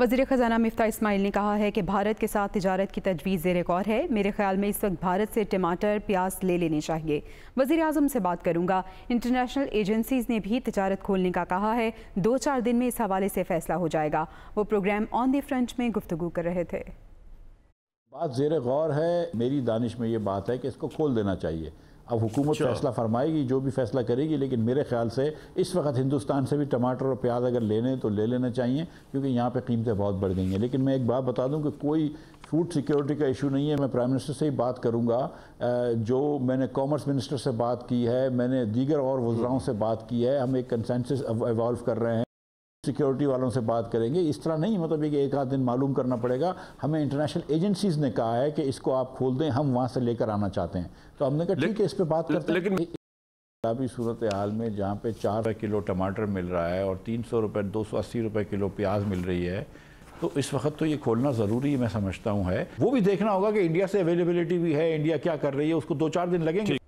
वजीर ख़जाना मफ्ता इसमाइल ने कहा है कि भारत के साथ तजारत की तजवीज़ जेर गौर है मेरे ख्याल में इस वक्त भारत से टमाटर प्याज ले लेने चाहिए वजी अजम से बात करूँगा इंटरनेशनल एजेंसीज़ ने भी तजारत खोलने का कहा है दो चार दिन में इस हवाले से फ़ैसला हो जाएगा वो प्रोग्राम ऑन द फ्रंट में गुफ्तु कर रहे थे बात जेर गौर है मेरी दानिश में ये बात है कि इसको खोल देना चाहिए अब हुकूमत अच्छा। फैसला फरमाएगी जो भी फैसला करेगी लेकिन मेरे ख्याल से इस वक्त हिंदुस्तान से भी टमाटर और प्याज अगर लेने तो ले लेना चाहिए क्योंकि यहाँ पे कीमतें बहुत बढ़ गई हैं लेकिन मैं एक बात बता दूँ कि कोई फूड सिक्योरिटी का इशू नहीं है मैं प्राइम मिनिस्टर से ही बात करूँगा जो मैंने कॉमर्स मिनिस्टर से बात की है मैंने दीगर और वजराओं से बात की है हम एक कंसेंसिस इवॉल्व कर रहे हैं सिक्योरिटी वालों से बात करेंगे इस तरह नहीं मतलब एक आध दिन मालूम करना पड़ेगा हमें इंटरनेशनल एजेंसीज ने कहा है कि इसको आप खोल दें हम वहाँ से लेकर आना चाहते हैं तो हमने कहा ठीक है इस पर बात करते लेकिन अभी सूरत हाल में जहाँ पे चार रुपये किलो टमाटर मिल रहा है और तीन सौ रुपये दो सौ अस्सी रुपये किलो प्याज मिल रही है तो इस वक्त तो ये खोलना ज़रूरी मैं समझता हूँ है वो भी देखना होगा कि इंडिया से अवेलेबिलिटी भी है इंडिया क्या कर रही है उसको दो चार दिन लगेंगे